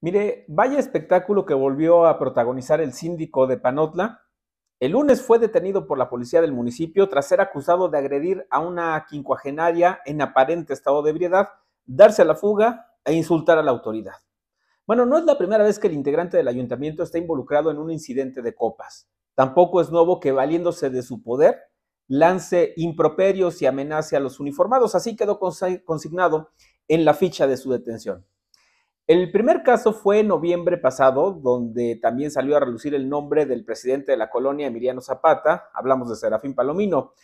Mire, vaya espectáculo que volvió a protagonizar el síndico de Panotla. El lunes fue detenido por la policía del municipio tras ser acusado de agredir a una quincuagenaria en aparente estado de ebriedad, darse a la fuga e insultar a la autoridad. Bueno, no es la primera vez que el integrante del ayuntamiento está involucrado en un incidente de copas. Tampoco es nuevo que valiéndose de su poder lance improperios y amenace a los uniformados, así quedó consignado en la ficha de su detención. El primer caso fue en noviembre pasado, donde también salió a relucir el nombre del presidente de la colonia, Emiliano Zapata, hablamos de Serafín Palomino,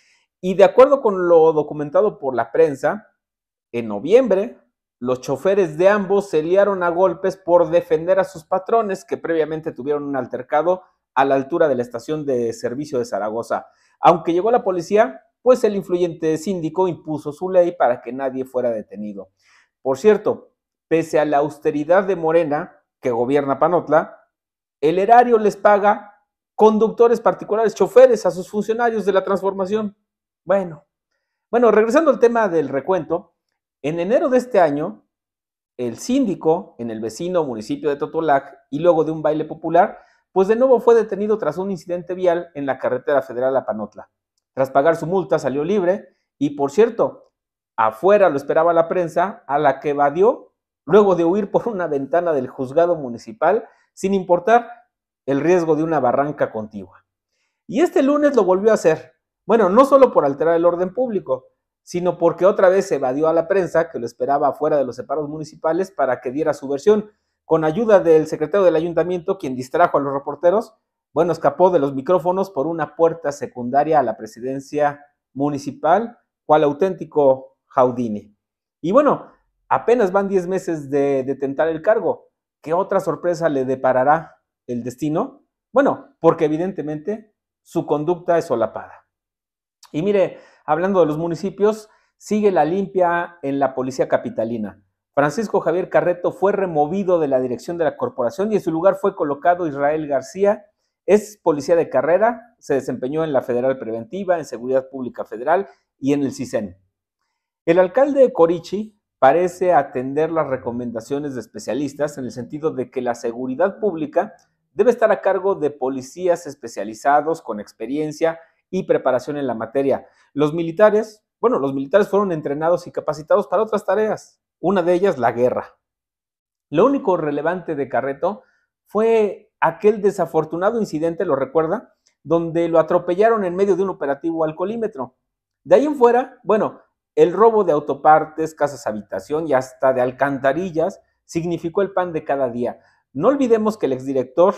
y de acuerdo con lo documentado por la prensa, en noviembre los choferes de ambos se liaron a golpes por defender a sus patrones que previamente tuvieron un altercado a la altura de la estación de servicio de Zaragoza. Aunque llegó la policía, pues el influyente síndico impuso su ley para que nadie fuera detenido. Por cierto, pese a la austeridad de Morena, que gobierna Panotla, el erario les paga conductores particulares, choferes a sus funcionarios de la transformación. Bueno, bueno, regresando al tema del recuento, en enero de este año, el síndico en el vecino municipio de Totolac y luego de un baile popular, pues de nuevo fue detenido tras un incidente vial en la carretera federal a Panotla. Tras pagar su multa salió libre y, por cierto, afuera lo esperaba la prensa, a la que evadió luego de huir por una ventana del juzgado municipal, sin importar el riesgo de una barranca contigua. Y este lunes lo volvió a hacer. Bueno, no solo por alterar el orden público, sino porque otra vez evadió a la prensa, que lo esperaba fuera de los separos municipales, para que diera su versión. Con ayuda del secretario del ayuntamiento, quien distrajo a los reporteros, bueno, escapó de los micrófonos por una puerta secundaria a la presidencia municipal, cual auténtico Jaudini. Y bueno, Apenas van 10 meses de, detentar el cargo. ¿Qué otra sorpresa le deparará el destino? Bueno, porque evidentemente su conducta es solapada. Y mire, hablando de los municipios, sigue la limpia en la policía capitalina. Francisco Javier Carreto fue removido de la dirección de la corporación y en su lugar fue colocado Israel García. Es policía de carrera, se desempeñó en la Federal Preventiva, en Seguridad Pública Federal y en el CISEN. El alcalde de Corichi, parece atender las recomendaciones de especialistas en el sentido de que la seguridad pública debe estar a cargo de policías especializados con experiencia y preparación en la materia. Los militares, bueno, los militares fueron entrenados y capacitados para otras tareas, una de ellas la guerra. Lo único relevante de Carreto fue aquel desafortunado incidente, ¿lo recuerda? Donde lo atropellaron en medio de un operativo al De ahí en fuera, bueno, el robo de autopartes, casas habitación y hasta de alcantarillas significó el pan de cada día. No olvidemos que el exdirector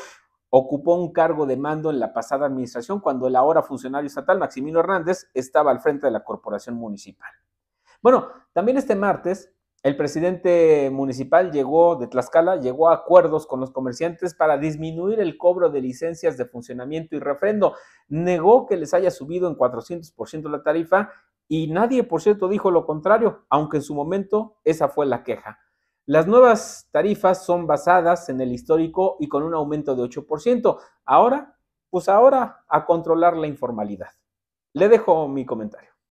ocupó un cargo de mando en la pasada administración cuando el ahora funcionario estatal Maximino Hernández estaba al frente de la corporación municipal. Bueno, también este martes el presidente municipal llegó de Tlaxcala, llegó a acuerdos con los comerciantes para disminuir el cobro de licencias de funcionamiento y refrendo. Negó que les haya subido en 400% la tarifa y nadie, por cierto, dijo lo contrario, aunque en su momento esa fue la queja. Las nuevas tarifas son basadas en el histórico y con un aumento de 8%. Ahora, pues ahora a controlar la informalidad. Le dejo mi comentario.